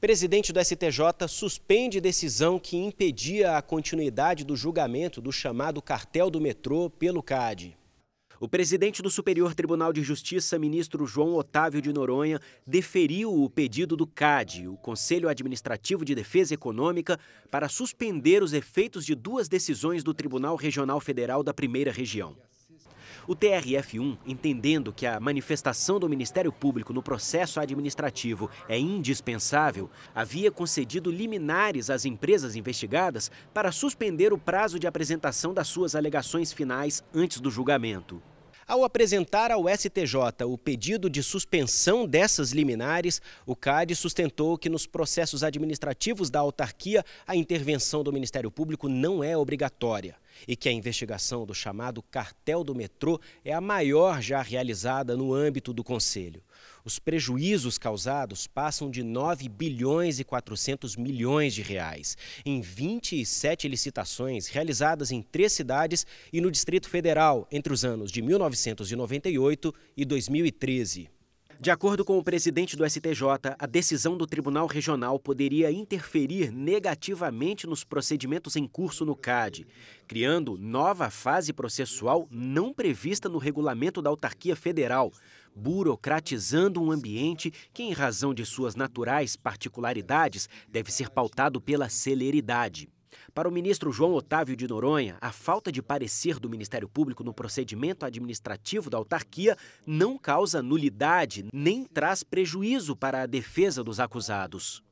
Presidente do STJ suspende decisão que impedia a continuidade do julgamento do chamado cartel do metrô pelo CAD. O presidente do Superior Tribunal de Justiça, ministro João Otávio de Noronha, deferiu o pedido do CAD, o Conselho Administrativo de Defesa Econômica, para suspender os efeitos de duas decisões do Tribunal Regional Federal da Primeira Região. O TRF1, entendendo que a manifestação do Ministério Público no processo administrativo é indispensável, havia concedido liminares às empresas investigadas para suspender o prazo de apresentação das suas alegações finais antes do julgamento. Ao apresentar ao STJ o pedido de suspensão dessas liminares, o CAD sustentou que nos processos administrativos da autarquia a intervenção do Ministério Público não é obrigatória e que a investigação do chamado cartel do metrô é a maior já realizada no âmbito do Conselho. Os prejuízos causados passam de 9 bilhões e 400 milhões de reais em 27 licitações realizadas em três cidades e no Distrito Federal entre os anos de 19 1998 e 2013. De acordo com o presidente do STJ, a decisão do Tribunal Regional poderia interferir negativamente nos procedimentos em curso no CAD, criando nova fase processual não prevista no regulamento da autarquia federal, burocratizando um ambiente que, em razão de suas naturais particularidades, deve ser pautado pela celeridade. Para o ministro João Otávio de Noronha, a falta de parecer do Ministério Público no procedimento administrativo da autarquia não causa nulidade nem traz prejuízo para a defesa dos acusados.